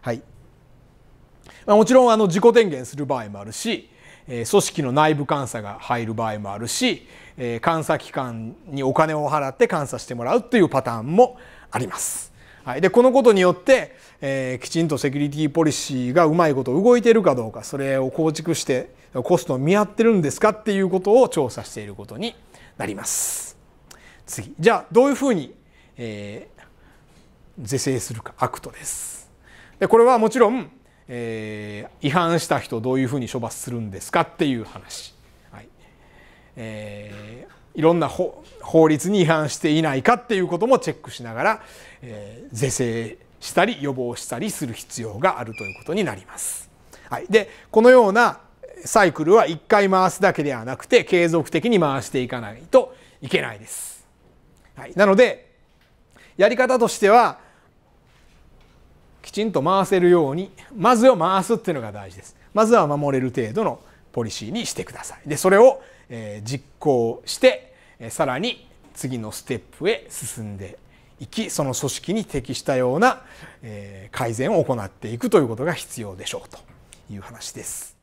はい。まあ、もちろんあの自己点検する場合もあるし、えー、組織の内部監査が入る場合もあるし、えー、監査機関にお金を払って監査してもらうというパターンもあります。はい、でこのことによって、えー、きちんとセキュリティポリシーがうまいこと動いてるかどうかそれを構築してコストを見合ってるんですかっていうことを調査していることになります。次じゃあどういうふうに、えー、是正するかアクトです。でこれはもちろん、えー、違反した人どういうふうに処罰するんですかっていう話、はいえー、いろんな法律に違反していないかっていうこともチェックしながら、えー、是正したり予防したりする必要があるということになります。はい、でこのようなサイクルは1回回すだけではなくて継続的に回していかないといけないです。はい、なのでやり方としてはちんと回せるようにまずを回すっていうのが大事ですまずは守れる程度のポリシーにしてくださいでそれを、え実行してさらに次のステップへ進んでいきその組織に適したような、え改善を行っていくということが必要でしょうという話です。